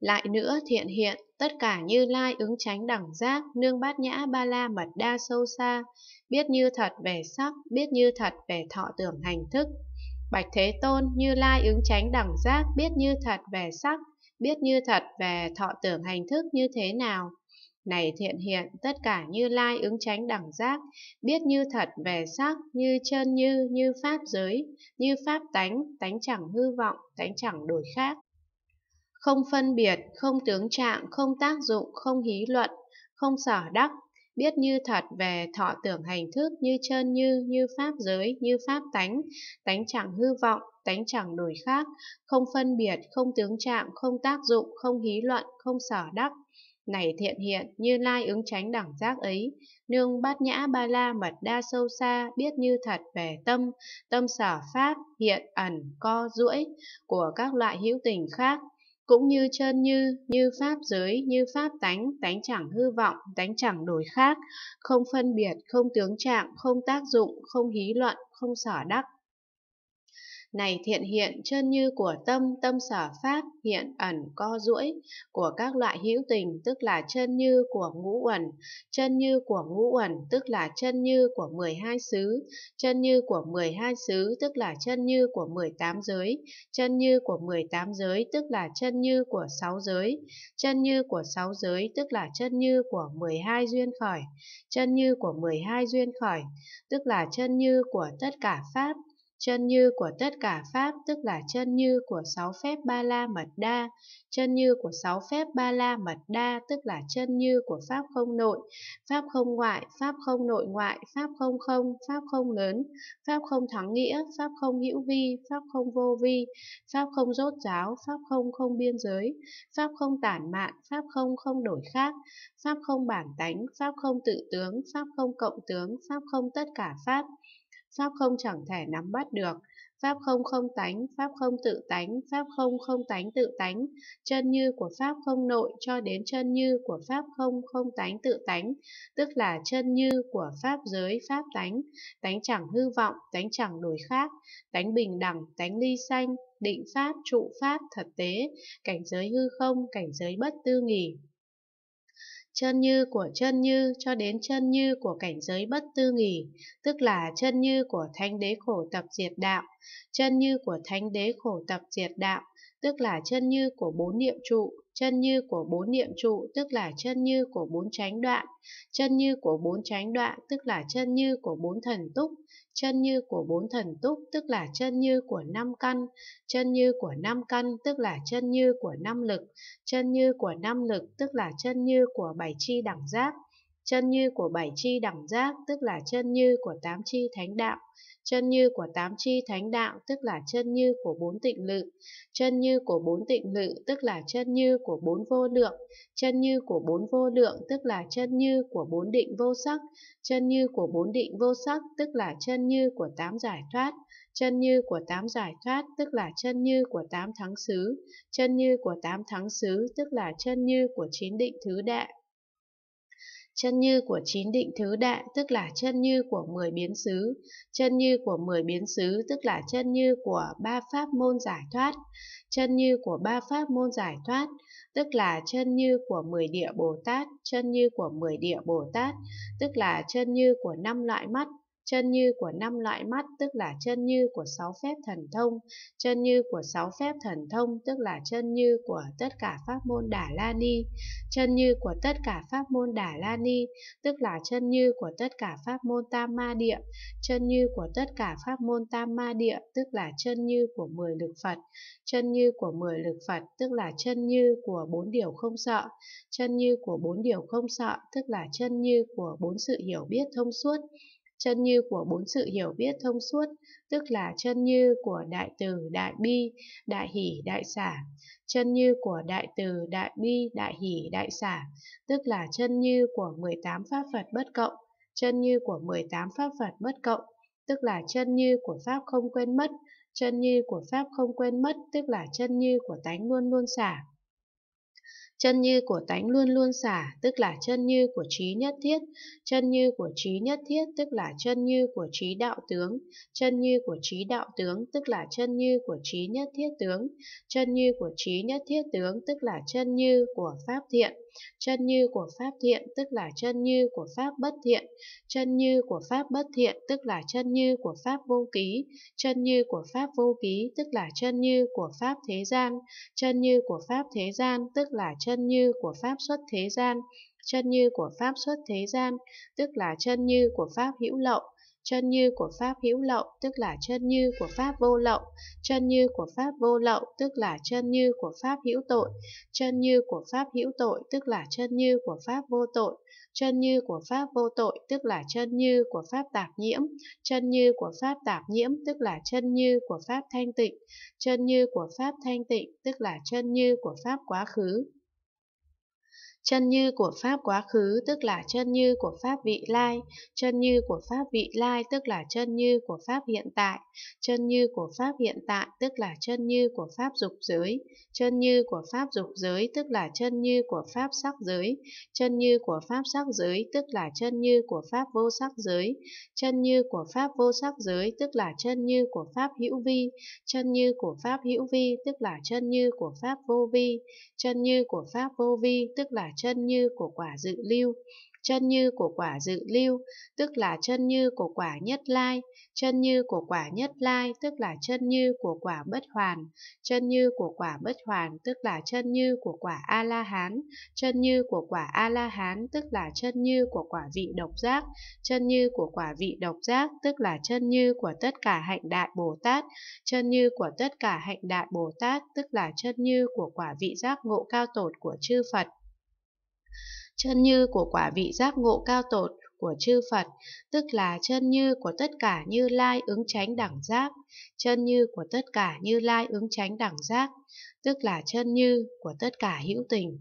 Lại nữa thiện hiện, tất cả như lai ứng tránh đẳng giác, nương bát nhã ba la mật đa sâu xa, biết như thật về sắc, biết như thật về thọ tưởng hành thức. Bạch Thế Tôn, như lai ứng tránh đẳng giác, biết như thật về sắc, biết như thật về thọ tưởng hành thức như thế nào. Này thiện hiện, tất cả như lai ứng tránh đẳng giác, biết như thật về sắc, như chân như, như pháp giới, như pháp tánh, tánh chẳng hư vọng, tánh chẳng đổi khác không phân biệt, không tướng trạng, không tác dụng, không hí luận, không sở đắc, biết như thật về thọ tưởng hành thức như chân như, như pháp giới, như pháp tánh, tánh chẳng hư vọng, tánh chẳng đổi khác, không phân biệt, không tướng trạng, không tác dụng, không hí luận, không sở đắc. Này thiện hiện, như lai ứng tránh đẳng giác ấy, nương bát nhã ba la mật đa sâu xa, biết như thật về tâm, tâm sở pháp, hiện ẩn, co duỗi của các loại hữu tình khác, cũng như chân như, như pháp giới, như pháp tánh, tánh chẳng hư vọng, tánh chẳng đổi khác, không phân biệt, không tướng trạng, không tác dụng, không hí luận, không sở đắc, này thiện hiện chân như của tâm tâm sở pháp hiện ẩn co duỗi của các loại hữu tình tức là chân như của ngũ uẩn chân như của ngũ uẩn tức là chân như của 12 xứ chân như của 12 xứ tức là chân như của 18 giới chân như của 18 giới tức là chân như của 6 giới chân như của 6 giới tức là chân như của 12 duyên khởi chân như của 12 duyên khởi tức là chân như của tất cả pháp chân như của tất cả pháp tức là chân như của sáu phép ba la mật đa chân như của sáu phép ba la mật đa tức là chân như của pháp không nội pháp không ngoại pháp không nội ngoại pháp không không pháp không lớn pháp không thắng nghĩa pháp không hữu vi pháp không vô vi pháp không rốt ráo, pháp không không biên giới pháp không tản mạn pháp không không đổi khác pháp không bản tánh pháp không tự tướng pháp không cộng tướng pháp không tất cả pháp Pháp không chẳng thể nắm bắt được. Pháp không không tánh, Pháp không tự tánh, Pháp không không tánh tự tánh, chân như của Pháp không nội cho đến chân như của Pháp không không tánh tự tánh, tức là chân như của Pháp giới Pháp tánh, tánh chẳng hư vọng, tánh chẳng đổi khác, tánh bình đẳng, tánh ly xanh, định Pháp, trụ Pháp, thật tế, cảnh giới hư không, cảnh giới bất tư nghỉ chân như của chân như cho đến chân như của cảnh giới bất tư nghỉ, tức là chân như của thánh đế khổ tập diệt đạo, chân như của thánh đế khổ tập diệt đạo tức là chân như của bốn niệm trụ, chân như của bốn niệm trụ tức là chân như của bốn chánh đoạn, chân như của bốn chánh đoạn tức là chân như của bốn thần túc, chân như của bốn thần túc tức là chân như của năm căn, chân như của năm căn tức là chân như của năm lực, chân như của năm lực tức là chân như của bảy chi đẳng giác, chân như của bảy chi đẳng giác tức là chân như của tám chi thánh đạo, chân như của tám chi thánh đạo tức là chân như của bốn tịnh lự, chân như của bốn tịnh lự tức là chân như của bốn vô lượng, chân như của bốn vô lượng tức là chân như của bốn định vô sắc, chân như của bốn định vô sắc tức là chân như của tám giải thoát, chân như của tám giải thoát tức là chân như của tám thắng xứ, chân như của tám thắng xứ tức là chân như của chín định thứ đại, chân như của chín định thứ đại tức là chân như của 10 biến xứ, chân như của 10 biến xứ tức là chân như của ba pháp môn giải thoát, chân như của ba pháp môn giải thoát tức là chân như của 10 địa Bồ Tát, chân như của 10 địa Bồ Tát tức là chân như của năm loại mắt, chân như của năm loại mắt tức là chân như của sáu phép thần thông, chân như của sáu phép thần thông tức là chân như của tất cả pháp môn Đà La Ni, chân như của tất cả pháp môn Đà La Ni tức là chân như của tất cả pháp môn Tam Ma Địa, chân như của tất cả pháp môn Tam Ma Địa tức là chân như của mười lực Phật, chân như của mười lực Phật tức là chân như của bốn điều không sợ, chân như của bốn điều không sợ tức là chân như của bốn sự hiểu biết thông suốt chân như của bốn sự hiểu biết thông suốt, tức là chân như của đại từ, đại bi, đại hỷ, đại xả, chân như của đại từ, đại bi, đại hỷ, đại xả, tức là chân như của 18 pháp Phật bất cộng, chân như của 18 pháp Phật bất cộng, tức là chân như của pháp không quên mất, chân như của pháp không quên mất, tức là chân như của tánh luôn luôn xả. Chân như của tánh luôn luôn xả, tức là chân như của trí nhất thiết. Chân như của trí nhất thiết, tức là chân như của trí đạo tướng. Chân như của trí đạo tướng, tức là chân như của trí nhất thiết tướng. Chân như của trí nhất thiết tướng, tức là chân như của pháp thiện chân như của pháp thiện tức là chân như của pháp bất thiện chân như của pháp bất thiện tức là chân như của pháp vô ký chân như của pháp vô ký tức là chân như của pháp thế gian chân như của pháp thế gian tức là chân như của pháp xuất thế gian chân như của pháp xuất thế gian tức là chân như của pháp hữu lậu chân như của pháp hữu lậu tức là chân như của pháp vô lậu, chân như của pháp vô lậu tức là chân như của pháp hữu tội, chân như của pháp hữu tội tức là chân như của pháp vô tội, chân như của pháp vô tội tức là chân như của pháp tạp nhiễm, chân như của pháp tạp nhiễm tức là chân như của pháp thanh tịnh, chân như của pháp thanh tịnh tức là chân như của pháp quá khứ. Chân như của Pháp quá khứ tức là chân như của Pháp vị lai, chân như của Pháp vị lai tức là chân như của Pháp hiện tại, chân như của Pháp hiện tại tức là chân như của Pháp dục giới, chân như của Pháp dục giới tức là chân như của Pháp sắc giới, chân như của Pháp sắc giới tức là chân như của Pháp vô sắc giới, chân như của Pháp vô sắc giới tức là chân như của Pháp hữu vi, chân như của Pháp hữu vi tức là chân như của Pháp vô vi, chân như của Pháp vô vi tức là chân như của quả dự lưu. Chân như của quả dự lưu, tức là chân như của quả nhất lai. Chân như của quả nhất lai, tức là chân như của quả bất hoàn. Chân như của quả bất hoàn, tức là chân như của quả A-la-hán. Chân như của quả A-la-hán, tức là chân như của quả vị độc giác. Chân như của quả vị độc giác, tức là chân như của tất cả hạnh đại Bồ Tát. Chân như của tất cả hạnh đại Bồ Tát, tức là chân như của quả vị giác ngộ cao tột của chư Phật chân như của quả vị giác ngộ cao tột của chư Phật, tức là chân như của tất cả như lai ứng tránh đẳng giác, chân như của tất cả như lai ứng tránh đẳng giác, tức là chân như của tất cả hữu tình.